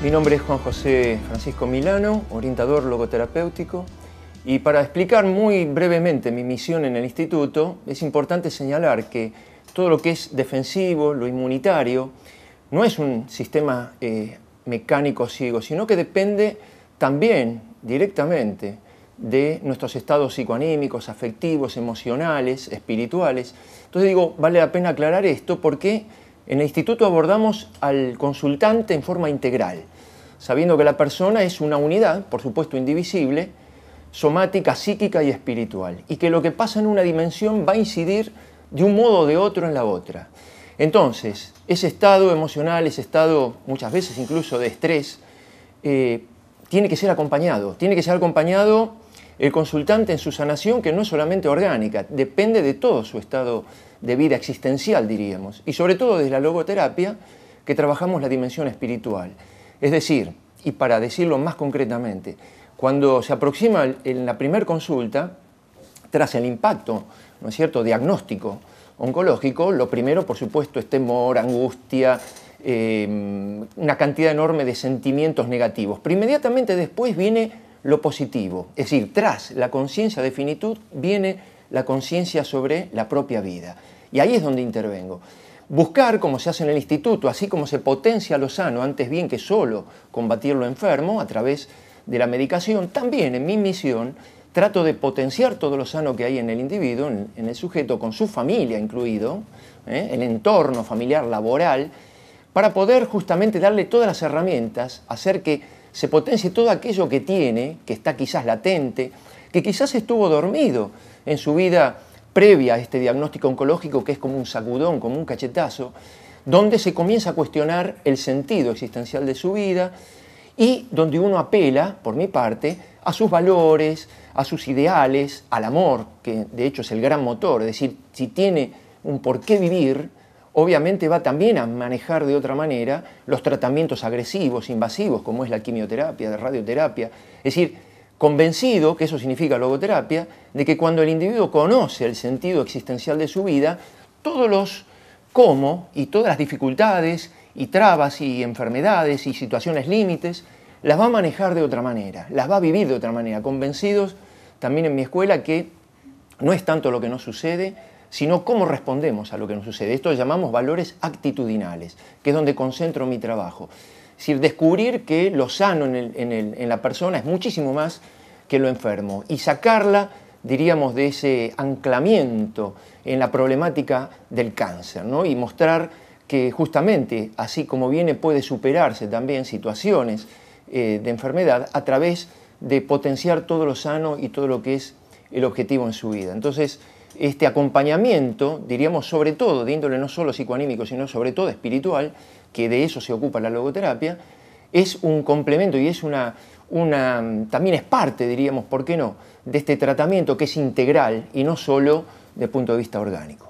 Mi nombre es Juan José Francisco Milano, orientador logoterapéutico, y para explicar muy brevemente mi misión en el instituto, es importante señalar que todo lo que es defensivo, lo inmunitario, no es un sistema eh, mecánico ciego, sino que depende también directamente de nuestros estados psicoanímicos, afectivos, emocionales, espirituales. Entonces digo, vale la pena aclarar esto porque en el instituto abordamos al consultante en forma integral, sabiendo que la persona es una unidad, por supuesto indivisible, somática, psíquica y espiritual, y que lo que pasa en una dimensión va a incidir de un modo o de otro en la otra. Entonces, ese estado emocional, ese estado muchas veces incluso de estrés, eh, tiene que ser acompañado, tiene que ser acompañado el consultante en su sanación, que no es solamente orgánica, depende de todo su estado de vida existencial, diríamos, y sobre todo desde la logoterapia, que trabajamos la dimensión espiritual. Es decir, y para decirlo más concretamente, cuando se aproxima en la primer consulta, tras el impacto, ¿no es cierto?, diagnóstico oncológico, lo primero, por supuesto, es temor, angustia, em, una cantidad enorme de sentimientos negativos. Pero inmediatamente después viene lo positivo, es decir, tras la conciencia de finitud viene la conciencia sobre la propia vida. Y ahí es donde intervengo. Buscar, como se hace en el instituto, así como se potencia lo sano, antes bien que solo combatir lo enfermo a través de la medicación, también en mi misión trato de potenciar todo lo sano que hay en el individuo, en, el sujeto, con su familia incluido, ¿eh? el entorno familiar, laboral, para poder justamente darle todas las herramientas, hacer que se potencie todo aquello que tiene, que está quizás latente, que quizás estuvo dormido en su vida previa a este diagnóstico oncológico que es como un sacudón, como un cachetazo, donde se comienza a cuestionar el sentido existencial de su vida y donde uno apela, por mi parte, a sus valores, a sus ideales, al amor, que de hecho es el gran motor, es decir, si tiene un por qué vivir, obviamente va también a manejar de otra manera los tratamientos agresivos, invasivos, como es la quimioterapia, la radioterapia, es decir, convencido, que eso significa logoterapia, de que cuando el individuo conoce el sentido existencial de su vida, todos los cómo y todas las dificultades y trabas y enfermedades y situaciones límites las va a manejar de otra manera, las va a vivir de otra manera, convencidos también en mi escuela que no es tanto lo que nos sucede, sino cómo respondemos a lo que nos sucede. Esto llamamos valores actitudinales, que es donde concentro mi trabajo. Es decir, descubrir que lo sano en, la persona es muchísimo más que lo enfermo y sacarla, diríamos, de ese anclamiento en la problemática del cáncer y mostrar que justamente así como viene puede superarse también situaciones eh, de enfermedad a través de potenciar todo lo sano y todo lo que es el objetivo en su vida. Entonces, este acompañamiento, diríamos sobre todo, de índole no solo psicoanímico, sino sobre todo espiritual, que de eso se ocupa la logoterapia, es un complemento y es una, una, también es parte, diríamos, ¿por qué no?, de este tratamiento que es integral y no solo de punto de vista orgánico.